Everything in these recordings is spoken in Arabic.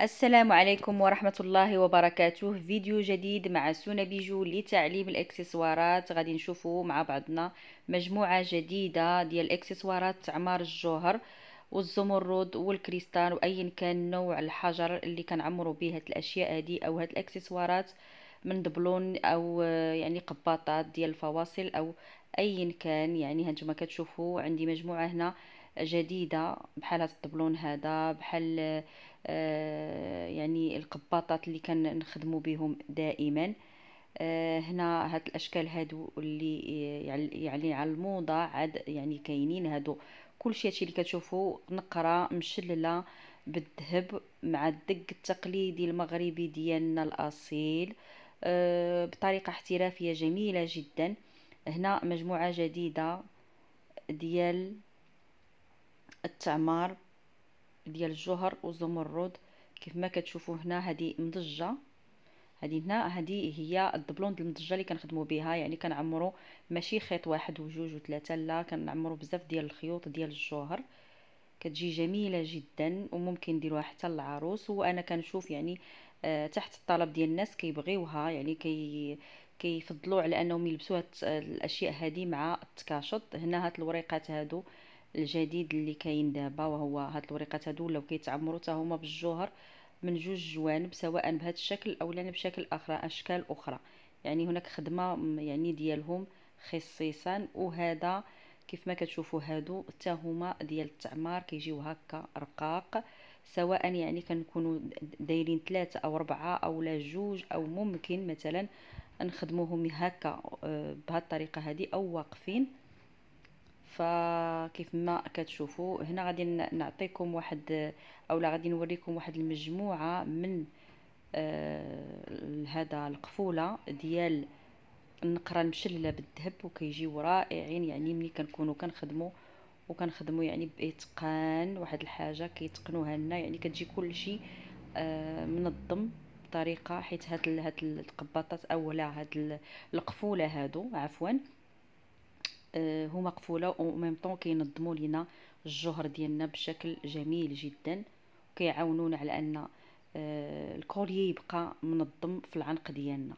السلام عليكم ورحمة الله وبركاته فيديو جديد مع سونا بيجو لتعليم الاكسسوارات غادي نشوفو مع بعضنا مجموعة جديدة ديال الاكسسوارات عمار الجوهر والزمرد والكريستال وايا كان نوع الحجر اللي عمرو به هاد الاشياء هادي او هاد الاكسسوارات من دبلون او يعني قباطات ديال الفواصل او ايا كان يعني هانتوما كتشوفوا عندي مجموعة هنا جديده بحال هاد الطبلون هذا بحال آه، يعني القباطات اللي كنخدموا بهم دائما آه، هنا هاد الاشكال هادو اللي يعني على الموضه عاد يعني كاينين هادو كلشي هادشي اللي كتشوفوا نقره مشلله بالذهب مع الدق التقليدي المغربي ديالنا الاصيل آه، بطريقه احترافيه جميله جدا هنا مجموعه جديده ديال التعمار ديال الجوهر والزمرد كيف ما كتشوفوا هنا هذه مضجه هذه هنا هذه هي الدبلوند المضجه اللي كنخدموا بها يعني كنعمروا ماشي خيط واحد وجوج وثلاثه لا كنعمروا بزاف ديال الخيوط ديال الجوهر كتجي جميله جدا وممكن نديروها حتى للعروس وانا كنشوف يعني آه تحت الطلب ديال الناس كيبغيوها يعني كي كيفضلوا على انهم يلبسوا هاد الاشياء هذه مع التكاشط هنا هاد الوريقات هادو الجديد اللي كاين دابا وهو هاد الوريقات هادو ولاو كيتعمروا حتى هما بالجوهر من جوج جوانب سواء بهذا الشكل او لا بشكل اخر اشكال اخرى يعني هناك خدمه يعني ديالهم خصيصا وهذا كيف ما كتشوفوا هادو حتى هما ديال التعمار كيجيو هكا رقاق سواء يعني كنكونوا دايرين ثلاثة او ربعة او لا جوج او ممكن مثلا نخدموهم هكا آه، بهذه الطريقه هذه او واقفين فكيف ما كتشوفوا هنا غادي نعطيكم واحد اولا غادي نوريكم واحد المجموعه من آه القفوله ديال النقره المشلله بالذهب وكيجيو رائعين يعني ملي كنكونوا كنخدموا وكنخدموا يعني باتقان واحد الحاجه كيتقنوها لنا يعني كتجي كلشي آه منظم بطريقه حيت هاد هاد القباطات اولا هاد القفوله هادو عفوا هو مقفولة وميم طون كينظموا لينا الجهر ديالنا بشكل جميل جدا وكيعاونونا على ان آه، الكوليي يبقى منظم في العنق ديالنا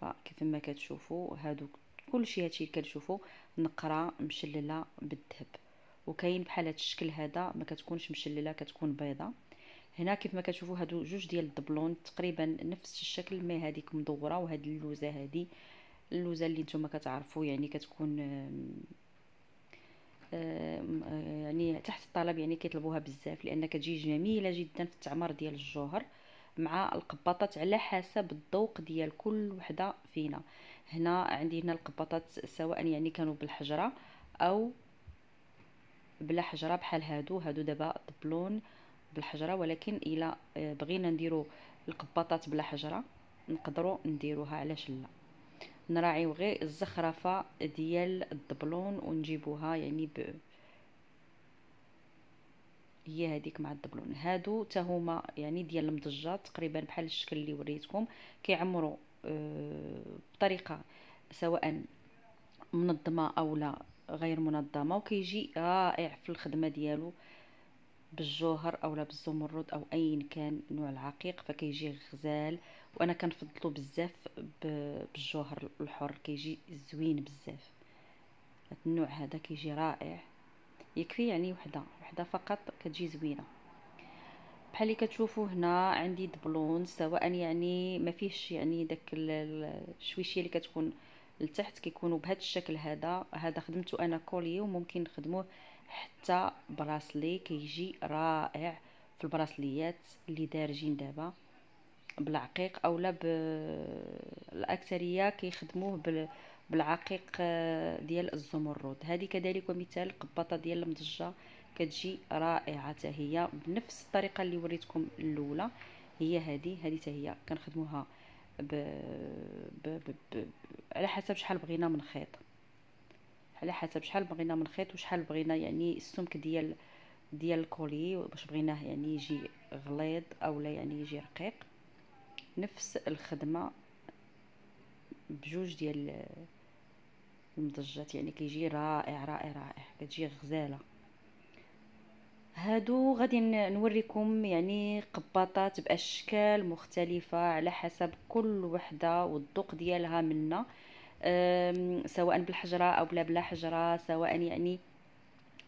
فكيف ما كتشوفوا هادو كلشي هادشي اللي كتشوفوا نقره مشلله بالذهب وكاين بحال هاد الشكل هذا ما كتكونش مشلله كتكون بيضه هنا كيف ما كتشوفوا هادو جوج ديال الدبلون تقريبا نفس الشكل ما هذيك مدوره وهاد اللوزه هذه اللوزه اللي نتوما كتعرفوا يعني كتكون يعني تحت الطلب يعني كيطلبوها بزاف لان كتجي جميله جدا في التعمار ديال الجوهر مع القباطات على حسب الذوق ديال كل وحده فينا هنا عندي هنا القباطات سواء يعني كانوا بالحجره او بلا حجره بحال هادو هادو دابا دبلون بالحجره ولكن الا آه، بغينا نديرو القباطات بلا حجره نقدروا نديروها علاش لا نراعيو غير الزخرفه ديال الدبلون ونجيبوها يعني ب هي هذيك مع الدبلون هادو حتى هما يعني ديال المضجات تقريبا بحال الشكل اللي وريتكم كيعمروا أه بطريقه سواء منظمه اولا غير منظمه وكيجي رائع في الخدمه ديالو بالجوهر اولا بالزمرد او ايا كان نوع العقيق فكيجي غزال وانا كنفضلو بزاف بالجوهر الحر كيجي زوين بزاف هاد النوع هذا كيجي رائع يكفي يعني وحده وحده فقط كتجي زوينه بحال اللي كتشوفوا هنا عندي دبلون سواء يعني ما فيهش يعني داك الشويشيه اللي كتكون لتحت كيكونوا بهذا الشكل هذا هذا خدمته انا كولي وممكن نخدموه حتى براسلي كيجي رائع في البراسليات اللي دارجين دابا بالعقيق اولا الاكثريه كيخدموه بالعقيق آه، ديال الزمرد هذه كذلك ومثال قبطه ديال المضجه كتجي رائعه حتى هي بنفس الطريقه اللي وريتكم الاولى هي هذه هذه حتى هي كنخدموها ب... ب... ب... ب... على حسب شحال بغينا من خيط على حسب شحال بغينا من خيط وشحال بغينا يعني السمك ديال ديال الكولي باش بغيناه يعني يجي غليظ اولا يعني يجي رقيق نفس الخدمه بجوج ديال المضجات يعني كيجي رائع رائع رائع كتجي غزاله هادو غادي نوريكم يعني قباطات باشكال مختلفه على حسب كل وحده والذوق ديالها منا سواء بالحجرة أو بلا بلا حجرة سواء يعني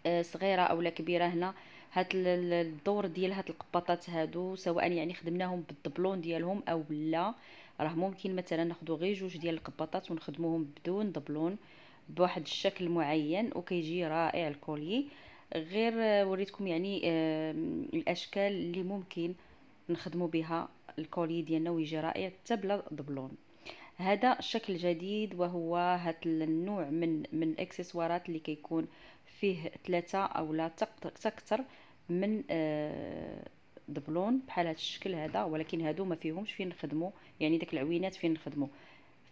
آه، صغيرة أو لا كبيرة هنا هاد الدور ديال هاد القباطات هادو سواء يعني خدمناهم بالدبلون ديالهم أو لا راه ممكن مثلا ناخدو غير جوج ديال القباطات ونخدموهم بدون دبلون بواحد الشكل معين وكيجي رائع الكولي غير آه، وريتكم يعني الاشكال اللي ممكن نخدمو بها الكولي ديالنا ويجي رائع حتى بلا دبلون هذا شكل جديد وهو هذا النوع من من الاكسسوارات اللي كيكون فيه ثلاثة او لا تكثر من آه، دبلون بحال هذا الشكل هذا ولكن هادو ما فيهمش فين نخدمو يعني داك العوينات فين نخدمو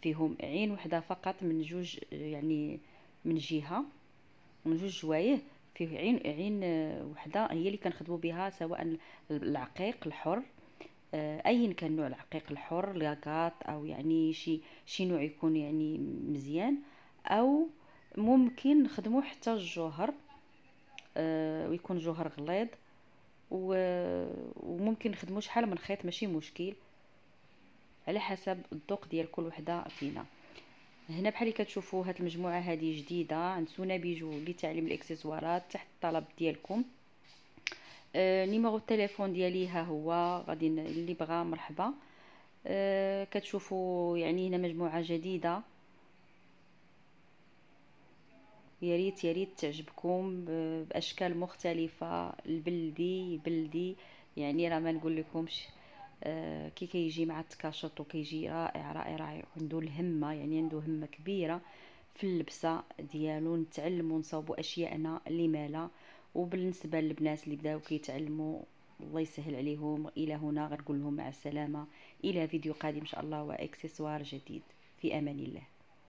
فيهم عين وحده فقط من جوج يعني من جهه من جوج جوايه فيه عين عين آه، وحده هي اللي كنخدمو بها سواء العقيق الحر آه، اي كان نوع العقيق الحر لاكات او يعني شي شي نوع يكون يعني مزيان او ممكن نخدمو حتى الجوهر آه، ويكون جوهر غليظ وممكن نخدمو شحال من خيط ماشي مشكل على حسب الذوق ديال كل وحده فينا هنا بحال اللي كتشوفوا هاد المجموعه هذه جديده عند سونا بيجو لتعليم الاكسسوارات تحت الطلب ديالكم آه نيميرو التليفون ديالي ها هو غادي اللي بغا مرحبا آه، كتشوفوا يعني هنا مجموعه جديده يا ريت يا ريت تعجبكم باشكال مختلفه البلدي بلدي يعني راه ما نقول لكمش آه، كي كيجي مع التكاشط وكيجي رائع رائع رائع عنده الهمه يعني عنده همه كبيره في اللبسه ديالو نتعلموا نصاوبوا اشياءنا اللي ماله وبالنسبه للبنات اللي بداو كيتعلموا الله يسهل عليهم الى هنا غنقول لهم مع السلامه الى فيديو قادم ان شاء الله واكسسوار جديد في امان الله